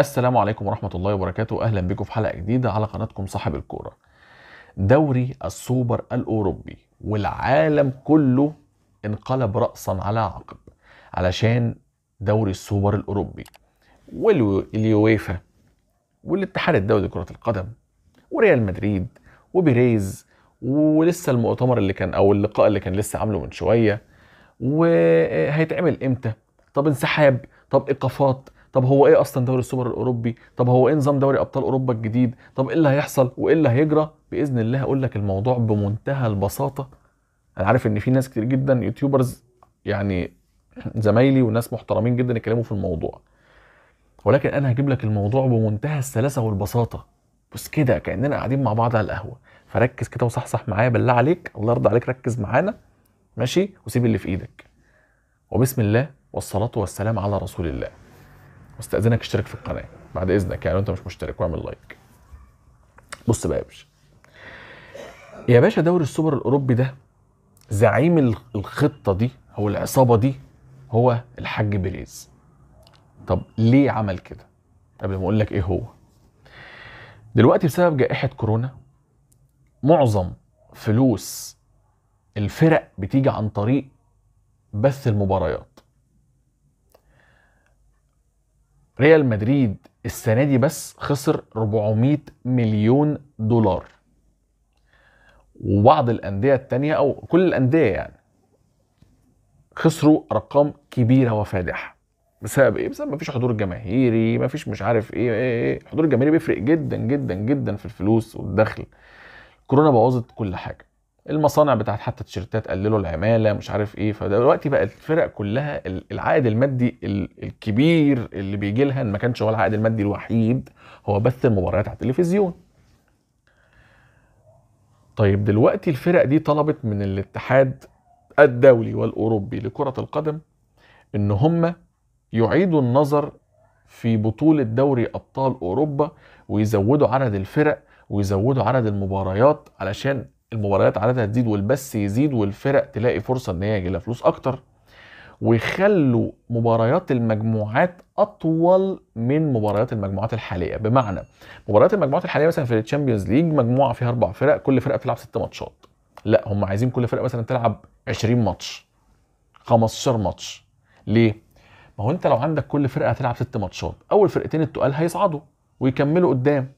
السلام عليكم ورحمة الله وبركاته أهلا بكم في حلقة جديدة على قناتكم صاحب الكورة دوري السوبر الأوروبي والعالم كله انقلب رأسا على عقب علشان دوري السوبر الأوروبي واليويفا والاتحاد الدولي لكرة القدم وريال مدريد وبيريز ولسه المؤتمر اللي كان او اللقاء اللي كان لسه عامله من شويه وهيتعمل امتى طب انسحاب طب ايقافات طب هو ايه اصلا دوري السوبر الاوروبي طب هو ايه نظام دوري ابطال اوروبا الجديد طب ايه اللي هيحصل وايه اللي هيجرى باذن الله اقول لك الموضوع بمنتهى البساطه انا عارف ان في ناس كتير جدا يوتيوبرز يعني زمايلي وناس محترمين جدا يتكلموا في الموضوع ولكن انا هجيب لك الموضوع بمنتهى السلاسه والبساطه بس كده كاننا قاعدين مع بعض على القهوه فركز كده وصحصح معايا بالله عليك الله يرضى عليك ركز معانا ماشي وسيب اللي في ايدك وبسم الله والصلاه والسلام على رسول الله واستاذنك اشترك في القناه بعد اذنك يعني لو انت مش مشترك واعمل لايك بص بقى يا باشا يا باشا دوري السوبر الاوروبي ده زعيم الخطه دي او العصابه دي هو الحاج بيريز طب ليه عمل كده قبل ما اقول لك ايه هو دلوقتي بسبب جائحه كورونا معظم فلوس الفرق بتيجي عن طريق بث المباريات ريال مدريد السنه دي بس خسر 400 مليون دولار وبعض الانديه التانية او كل الانديه يعني خسروا ارقام كبيره وفادحه بسبب ايه بسبب مفيش حضور جماهيري مفيش مش عارف ايه ايه ايه حضور جماهيري بيفرق جدا جدا جدا في الفلوس والدخل كورونا بوظت كل حاجه المصانع بتاعت حتى التيشيرتات قللوا العماله مش عارف ايه فدلوقتي بقى الفرق كلها العائد المادي الكبير اللي بيجي لها ما كانش هو العائد المادي الوحيد هو بث المباريات على التلفزيون طيب دلوقتي الفرق دي طلبت من الاتحاد الدولي والاوروبي لكره القدم ان هم يعيدوا النظر في بطوله دوري ابطال اوروبا ويزودوا عدد الفرق ويزودوا عدد المباريات علشان المباريات عددها تزيد والبث يزيد والفرق تلاقي فرصه ان هي يجي لها فلوس اكتر ويخلوا مباريات المجموعات اطول من مباريات المجموعات الحاليه بمعنى مباريات المجموعات الحاليه مثلا في الشامبيونز ليج مجموعه فيها اربع فرق كل فرقه بتلعب ست ماتشات لا هم عايزين كل فرقه مثلا تلعب 20 ماتش 15 ماتش ليه ما هو انت لو عندك كل فرقه هتلعب ست ماتشات اول فرقتين التقال هيصعدوا ويكملوا قدام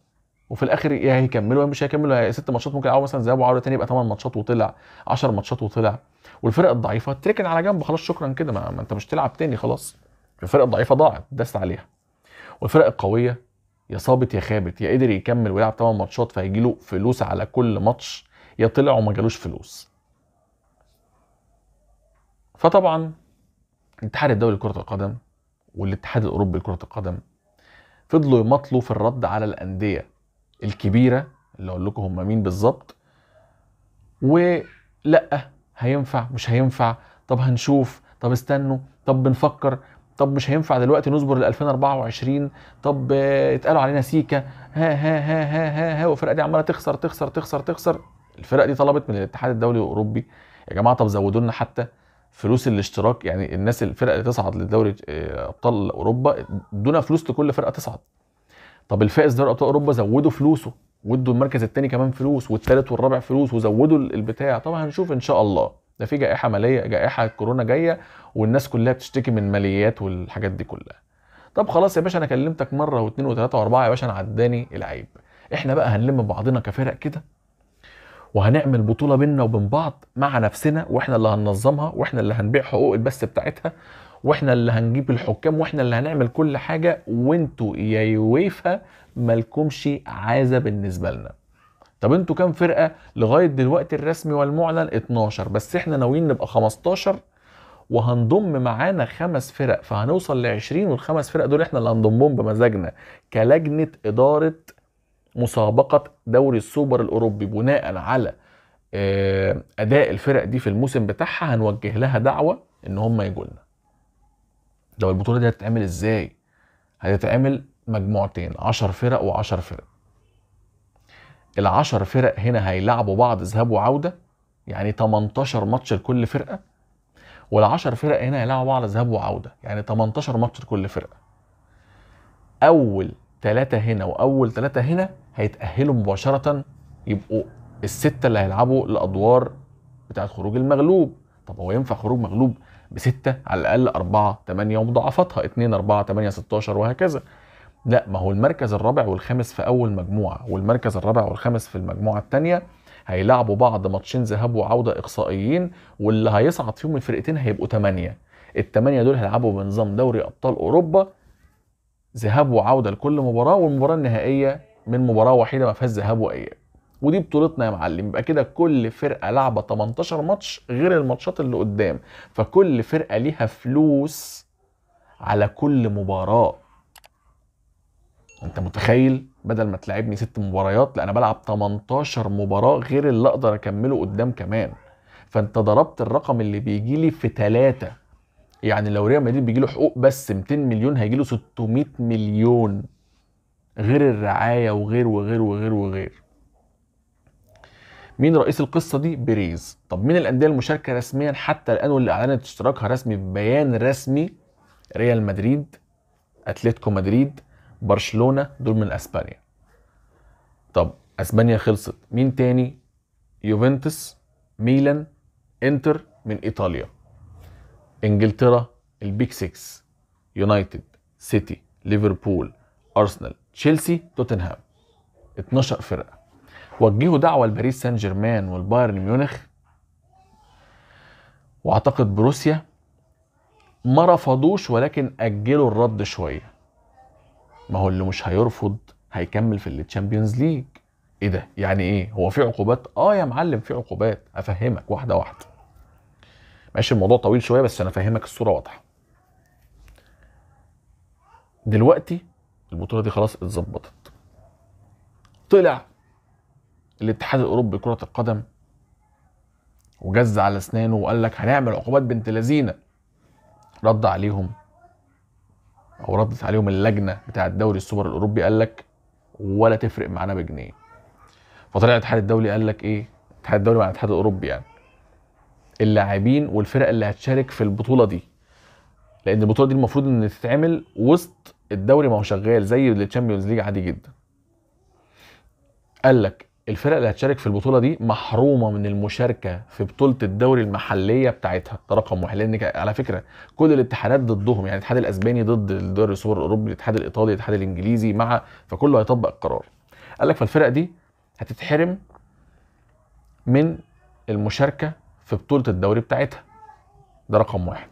وفي الاخر يا إيه هيكملوا يا مش هيكملوا يا ست ماتشات ممكن يلعبوا مثلا ذهاب وعوده تاني يبقى 8 ماتشات وطلع 10 ماتشات وطلع والفرق الضعيفه تركن على جنب خلاص شكرا كده ما, ما انت مش تلعب تاني خلاص الفرق الضعيفه ضاعت دست عليها والفرق القويه يا صابت يا خابت يا قدر يكمل ويلعب 8 ماتشات فهيجي له فلوس على كل ماتش يا طلع وما جالوش فلوس فطبعا الاتحاد الدولي لكره القدم والاتحاد الاوروبي لكره القدم فضلوا يماطلوا في الرد على الانديه الكبيره اللي اقول لكم هم مين بالظبط ولا هينفع مش هينفع طب هنشوف طب استنوا طب بنفكر طب مش هينفع دلوقتي نصبر ل 2024 طب آه، اتقالوا علينا سيكا ها ها ها ها ها, ها والفرقه دي عماله تخسر تخسر تخسر تخسر الفرق دي طلبت من الاتحاد الدولي الاوروبي يا جماعه طب زودوا لنا حتى فلوس الاشتراك يعني الناس الفرق اللي تصعد لدوري آه، ابطال اوروبا ادونا فلوس لكل فرقه تصعد طب الفائز دوري ابطال اوروبا زودوا فلوسه وادوا المركز الثاني كمان فلوس والثالث والرابع فلوس وزودوا البتاع طبعا هنشوف ان شاء الله ده في جائحه ماليه جائحه كورونا جايه والناس كلها بتشتكي من ماليات والحاجات دي كلها طب خلاص يا باشا انا كلمتك مره واثنين وثلاثه واربعه يا باشا انا عداني العيب احنا بقى هنلم بعضنا كفرق كده وهنعمل بطوله بينا وبين بعض مع نفسنا واحنا اللي هننظمها واحنا اللي هنبيع حقوق البث بتاعتها واحنا اللي هنجيب الحكام واحنا اللي هنعمل كل حاجه وانتوا يا يويفا مالكمش عازه بالنسبه لنا طب انتوا كام فرقه لغايه دلوقتي الرسمي والمعلن 12 بس احنا ناويين نبقى 15 وهنضم معانا خمس فرق فهنوصل ل 20 والخمس فرق دول احنا اللي هنضمهم بمزاجنا كلجنه اداره مسابقه دوري السوبر الاوروبي بناء على آه، اداء الفرق دي في الموسم بتاعها هنوجه لها دعوه ان هم يجوا لنا لو البطوله دي هتتعمل ازاي هتتعمل مجموعتين 10 فرق و10 فرق ال10 فرق هنا هيلعبوا بعض ذهاب وعوده يعني 18 ماتش لكل فرقه وال10 فرق هنا هيلعبوا بعض ذهاب وعوده يعني 18 ماتش لكل فرقه اول ثلاثة هنا واول ثلاثة هنا هيتأهلوا مباشرة يبقوا الستة اللي هيلعبوا الادوار بتاعت خروج المغلوب طب هو ينفع خروج مغلوب بستة على الاقل أربعة تمانية ومضاعفاتها اتنين أربعة تمانية 16 وهكذا لا ما هو المركز الرابع والخامس في اول مجموعه والمركز الرابع والخامس في المجموعه التانية هيلعبوا بعض ماتشين ذهاب وعوده اقصائيين واللي هيصعد فيهم الفرقتين هيبقوا تمانية التمانية دول هيلعبوا بنظام دوري ابطال اوروبا ذهاب وعوده لكل مباراه والمباراه النهائيه من مباراه وحيده ما فيهاش ذهاب واياب ودي بطولتنا يا معلم يبقى كده كل فرقه لعبه 18 ماتش غير الماتشات اللي قدام فكل فرقه ليها فلوس على كل مباراه انت متخيل بدل ما تلعبني ست مباريات لا انا بلعب 18 مباراه غير اللي اقدر اكمله قدام كمان فانت ضربت الرقم اللي بيجي لي في ثلاثة يعني لو ريال مدريد بيجي له حقوق بس 200 مليون هيجي له 600 مليون غير الرعايه وغير وغير وغير وغير, وغير. مين رئيس القصه دي بيريز طب مين الانديه المشاركه رسميا حتى الان واللي اعلنت اشتراكها رسمي ببيان رسمي ريال مدريد اتلتيكو مدريد برشلونه دول من اسبانيا طب اسبانيا خلصت مين تاني يوفنتوس ميلان انتر من ايطاليا انجلترا البيك 6 يونايتد سيتي ليفربول ارسنال تشيلسي توتنهام 12 فرقه وجهوا دعوه لباريس سان جيرمان والبايرن ميونخ واعتقد بروسيا ما رفضوش ولكن اجلوا الرد شويه ما هو اللي مش هيرفض هيكمل في التشامبيونز ليج ايه ده يعني ايه هو في عقوبات اه يا معلم في عقوبات افهمك واحده واحده ماشي الموضوع طويل شويه بس انا افهمك الصوره واضحه دلوقتي البطوله دي خلاص اتظبطت طلع الاتحاد الاوروبي لكره القدم وجز على اسنانه وقال لك هنعمل عقوبات بنت لذينه رد عليهم او ردت عليهم اللجنه بتاع الدوري السوبر الاوروبي قال لك ولا تفرق معانا بجنيه فطلع الاتحاد الدولي قال لك ايه الاتحاد الدولي مع الاتحاد الاوروبي يعني اللاعبين والفرق اللي هتشارك في البطوله دي لان البطوله دي المفروض ان تتعمل وسط الدوري ما هو شغال زي التشامبيونز ليج عادي جدا قال لك الفرق اللي هتشارك في البطوله دي محرومه من المشاركه في بطوله الدوري المحليه بتاعتها ده رقم واحد لان على فكره كل الاتحادات ضدهم يعني الاتحاد الاسباني ضد الدوري السوبر الاوروبي الاتحاد الايطالي الاتحاد الانجليزي مع فكله هيطبق القرار قال لك فالفرق دي هتتحرم من المشاركه في بطوله الدوري بتاعتها ده رقم واحد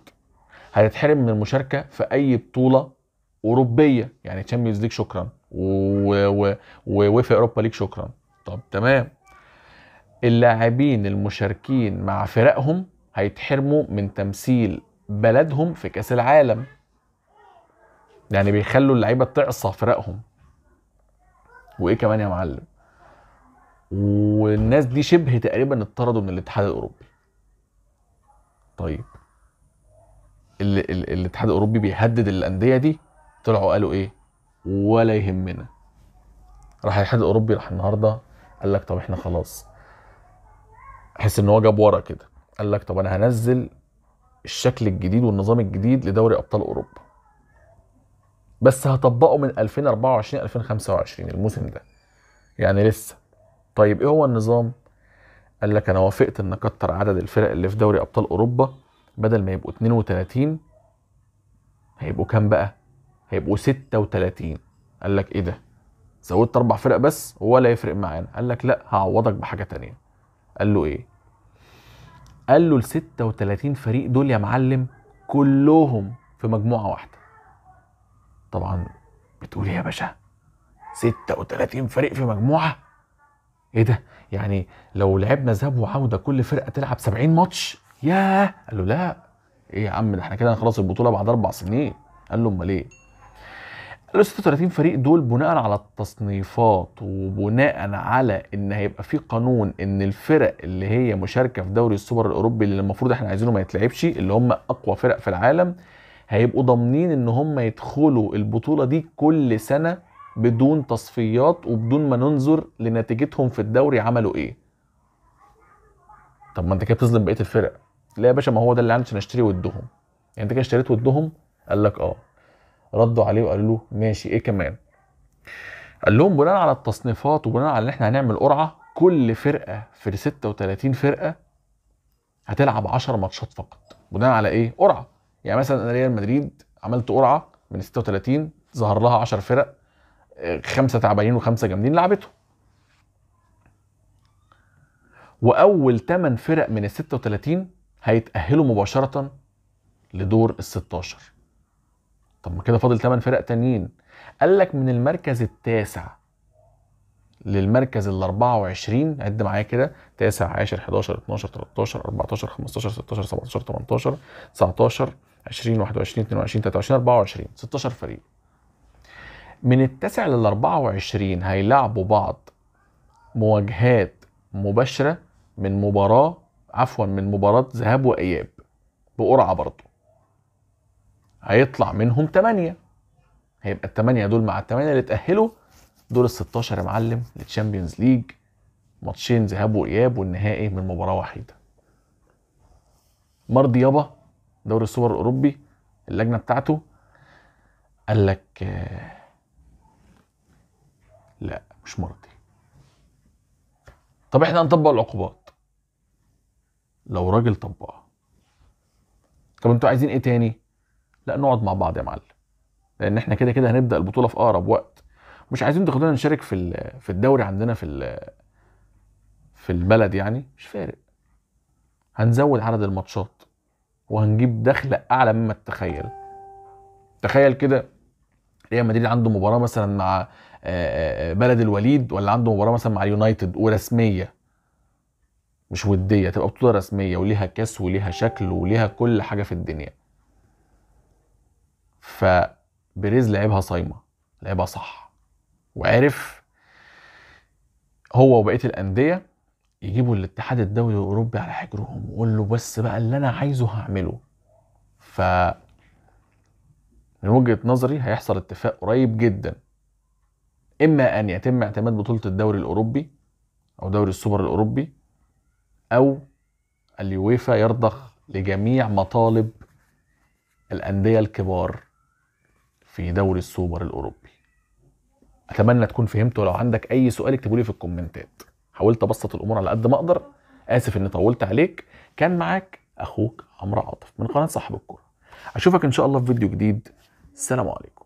هتتحرم من المشاركه في اي بطوله اوروبيه يعني تشامبيونز ليج شكرا و... و... اوروبا ليج شكرا طب تمام اللاعبين المشاركين مع فرقهم هيتحرموا من تمثيل بلدهم في كاس العالم يعني بيخلوا اللعيبه تعصى فرقهم وايه كمان يا معلم والناس دي شبه تقريبا اتطردوا من الاتحاد الاوروبي طيب ال ال الاتحاد الاوروبي بيهدد الانديه دي طلعوا قالوا ايه ولا يهمنا راح الاتحاد الاوروبي راح النهارده قال لك طب احنا خلاص حس ان هو جاب ورا كده قال لك طب انا هنزل الشكل الجديد والنظام الجديد لدوري ابطال اوروبا بس هطبقه من 2024 2025 الموسم ده يعني لسه طيب ايه هو النظام قال لك انا وافقت ان اكتر عدد الفرق اللي في دوري ابطال اوروبا بدل ما يبقوا 32 هيبقوا كام بقى هيبقوا 36 قال لك ايه ده زودت اربع فرق بس ولا يفرق معانا قال لك لا هعوضك بحاجه تانية قال له ايه قال له ال 36 فريق دول يا معلم كلهم في مجموعه واحده طبعا بتقول إيه يا باشا 36 فريق في مجموعه ايه ده يعني لو لعبنا ذهاب وعوده كل فرقه تلعب 70 ماتش ياه قال له لا ايه يا عم ده احنا كده هنخلص البطوله بعد اربع سنين قال له امال ايه ال 36 فريق دول بناء على التصنيفات وبناء على ان هيبقى في قانون ان الفرق اللي هي مشاركه في دوري السوبر الاوروبي اللي المفروض احنا عايزينه ما يتلعبش اللي هم اقوى فرق في العالم هيبقوا ضامنين ان هم يدخلوا البطوله دي كل سنه بدون تصفيات وبدون ما ننظر لنتيجتهم في الدوري عملوا ايه طب ما انت كده بتظلم بقيه الفرق لا يا باشا ما هو ده اللي عندك عشان اشتري ودهم يعني انت كده اشتريت ودهم قال لك اه ردوا عليه وقالوا له ماشي ايه كمان قال لهم بناء على التصنيفات وبناء على ان احنا هنعمل قرعه كل فرقه في 36 فرقه هتلعب 10 ماتشات فقط بناء على ايه قرعه يعني مثلا انا ريال مدريد عملت قرعه من 36 ظهر لها 10 فرق خمسه تعبانين وخمسه جامدين لعبتهم واول 8 فرق من ال 36 هيتاهلوا مباشره لدور ال 16 طب ما كده فاضل 8 فرق تانيين قال لك من المركز التاسع للمركز ال 24 عد معايا كده 9 10 11 12 13 14 15 16 17 18 19 20 21 22 23 24 16 فريق من التاسع لل 24 هيلعبوا بعض مواجهات مباشره من مباراه عفوا من مباراه ذهاب واياب بقرعه برضه هيطلع منهم 8 هيبقى الثمانية دول مع الثمانية اللي اتأهلوا دول ال 16 يا معلم للتشامبيونز ليج ماتشين ذهاب وإياب والنهائي من مباراة وحيدة. مرضي يابا دوري السوبر الأوروبي اللجنة بتاعته قال لك آه، لا مش مرضي. طب احنا هنطبق العقوبات. لو راجل طبقها. طب انتوا عايزين ايه تاني؟ لا نقعد مع بعض يا معلم لان احنا كده كده هنبدا البطوله في اقرب وقت مش عايزين تاخدونا نشارك في في الدوري عندنا في في البلد يعني مش فارق هنزود عدد الماتشات وهنجيب دخل اعلى مما تتخيل تخيل كده ريال مدريد عنده مباراه مثلا مع آه، آه، آه، بلد الوليد ولا عنده مباراه مثلا مع اليونايتد ورسميه مش وديه تبقى بطوله رسميه وليها كاس وليها شكل وليها كل حاجه في الدنيا فبريز لعبها صايمه لعبها صح وعرف هو وبقيه الانديه يجيبوا الاتحاد الدولي الاوروبي على حجرهم ويقول له بس بقى اللي انا عايزه هعمله ف من وجهه نظري هيحصل اتفاق قريب جدا اما ان يتم اعتماد بطوله الدوري الاوروبي او دوري السوبر الاوروبي او اليويفا يرضخ لجميع مطالب الانديه الكبار في دوري السوبر الاوروبي اتمنى تكون فهمت ولو عندك اي سؤال اكتبه لي في الكومنتات حاولت ابسط الامور على قد ما اقدر اسف اني طولت عليك كان معاك اخوك عمرو عاطف من قناه صاحب الكوره اشوفك ان شاء الله في فيديو جديد السلام عليكم